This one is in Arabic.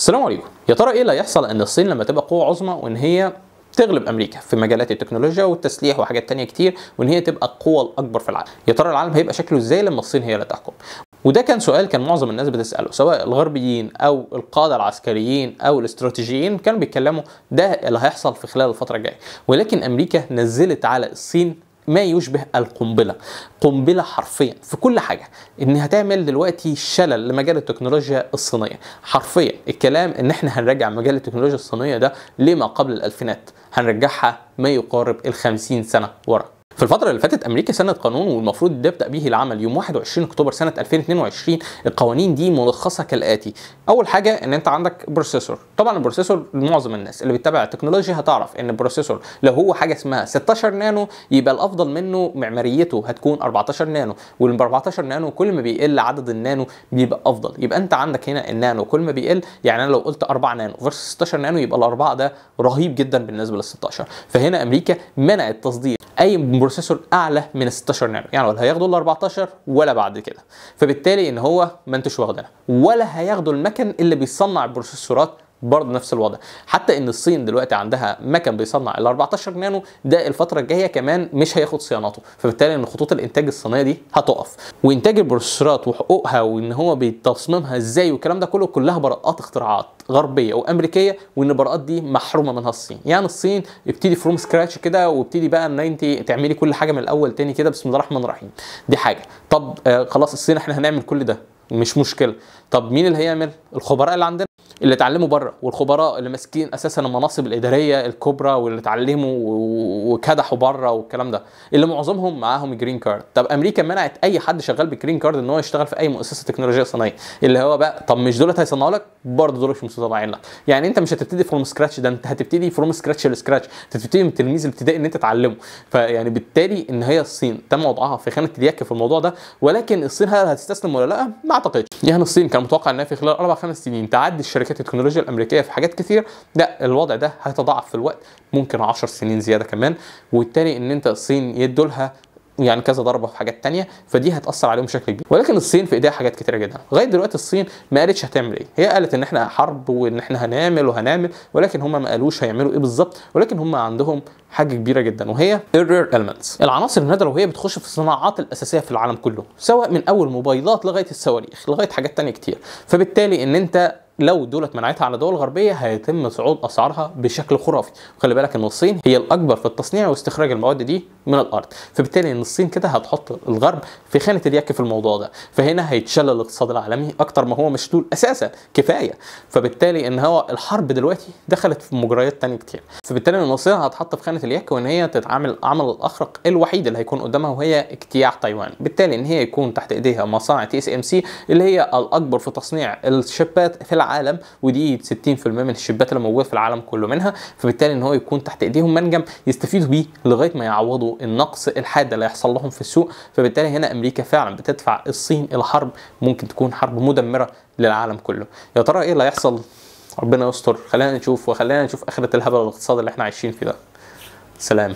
السلام عليكم يا ترى ايه اللي هيحصل ان الصين لما تبقى قوه عظمى وان هي تغلب امريكا في مجالات التكنولوجيا والتسليح وحاجات تانية كتير وان هي تبقى القوه الاكبر في العالم يا ترى العالم هيبقى شكله ازاي لما الصين هي اللي تحكم وده كان سؤال كان معظم الناس بتساله سواء الغربيين او القاده العسكريين او الاستراتيجيين كانوا بيتكلموا ده اللي هيحصل في خلال الفتره الجايه ولكن امريكا نزلت على الصين ما يشبه القنبله قنبله حرفيا في كل حاجه ان هتعمل دلوقتي شلل لمجال التكنولوجيا الصينيه حرفيا الكلام ان احنا هنرجع مجال التكنولوجيا الصينيه ده لما قبل الالفينات هنرجعها ما يقارب ال 50 سنه ورا في الفترة اللي فاتت أمريكا سنت قانون والمفروض تبدأ به العمل يوم 21 أكتوبر سنة 2022 القوانين دي ملخصة كالآتي أول حاجة إن أنت عندك بروسيسور طبعا البروسيسور معظم الناس اللي بتتابع التكنولوجيا هتعرف إن البروسيسور لو هو حاجة اسمها 16 نانو يبقى الأفضل منه معماريته هتكون 14 نانو وال 14 نانو كل ما بيقل عدد النانو بيبقى أفضل يبقى أنت عندك هنا النانو كل ما بيقل يعني أنا لو قلت 4 نانو فيرس 16 نانو يبقى الأربعة ده رهيب جدا بالنسبة لل 16 فهنا أمريكا منعت تصدير اي بروسيسور اعلى من 16 نانو يعني ولا هياخدوا ال 14 ولا بعد كده فبالتالي ان هو ما انتوش واخدينها ولا هياخدوا المكن اللي بيصنع البروسيسورات برضه نفس الوضع حتى ان الصين دلوقتي عندها مكن بيصنع ال 14 نانو ده الفتره الجايه كمان مش هياخد صيانته فبالتالي ان خطوط الانتاج الصينيه دي هتقف وانتاج البروسيسورات وحقوقها وان هو بتصميمها ازاي والكلام ده كله كلها براءات اختراعات غربيه وامريكيه وان البراءات دي محرومه منها الصين يعني الصين ابتدي فروم سكراتش كده وابتدي بقى ان انت تعملي كل حاجه من الاول تاني كده بسم الله الرحمن الرحيم دي حاجه طب آه خلاص الصين احنا هنعمل كل ده مش مشكله طب مين اللي هيعمل الخبراء اللي عندنا اللي اتعلموا بره والخبراء اللي ماسكين اساسا المناصب الاداريه الكبرى واللي اتعلموا وكدحوا بره والكلام ده اللي معظمهم معاهم جرين كارد طب امريكا منعت اي حد شغال بالجرين كارد ان هو يشتغل في اي مؤسسه تكنولوجيا صناعيه اللي هو بقى طب مش دولت هيصنعوا لك برضه دول مش مصنعين لك يعني انت مش هتبتدي فروم سكراتش ده انت هتبتدي فروم سكراتش لسكراتش هتبتدي من تلميذ الابتدائي ان انت تعلمه فيعني بالتالي ان هي الصين تم وضعها في خانه اليك في الموضوع ده ولكن الصين هل هتستسلم ولا لا ما اعتقدش يعني الصين كان متوقع انها في خلال اربع خمس سنين تعدي الشركات شركه التكنولوجيا الامريكيه في حاجات كتير لا الوضع ده هيتضاعف في الوقت ممكن 10 سنين زياده كمان والتاني ان انت الصين يدوا لها يعني كذا ضربه في حاجات تانية فدي هتاثر عليهم بشكل كبير ولكن الصين في ايديها حاجات كتيره جدا لغايه دلوقتي الصين ما قالتش هتعمل ايه هي قالت ان احنا حرب وان احنا هنعمل وهنعمل ولكن هم ما قالوش هيعملوا ايه بالظبط ولكن هم عندهم حاجه كبيره جدا وهي الرير المنتس العناصر النادره وهي بتخش في الصناعات الاساسيه في العالم كله سواء من اول موبايلات لغايه الصواريخ لغايه حاجات تانية كتير فبالتالي ان انت لو دولت منعتها على دول غربيه هيتم صعود اسعارها بشكل خرافي خلي بالك ان الصين هي الاكبر في التصنيع واستخراج المواد دي من الارض فبالتالي ان الصين كده هتحط الغرب في خانه اليك في الموضوع ده فهنا هيتشل الاقتصاد العالمي اكتر ما هو مشلول اساسا كفايه فبالتالي ان هو الحرب دلوقتي دخلت في مجريات تانية كتير فبالتالي ان الصين هتحط في خانه اليك وان هي تتعامل العمل الاخرق الوحيد اللي هيكون قدامها وهي اجتياح تايوان بالتالي ان هي يكون تحت ايديها مصانع تي اس ام سي اللي هي الاكبر في تصنيع الشيبات في العالم العالم ودي 60% من الشيبات اللي موجوده في العالم كله منها فبالتالي ان هو يكون تحت ايديهم منجم يستفيدوا بيه لغايه ما يعوضوا النقص الحاد اللي هيحصل لهم في السوق فبالتالي هنا امريكا فعلا بتدفع الصين الى حرب ممكن تكون حرب مدمره للعالم كله يا ترى ايه اللي هيحصل ربنا يستر خلينا نشوف وخلينا نشوف اخره الهبل الاقتصادي اللي احنا عايشين فيه ده سلام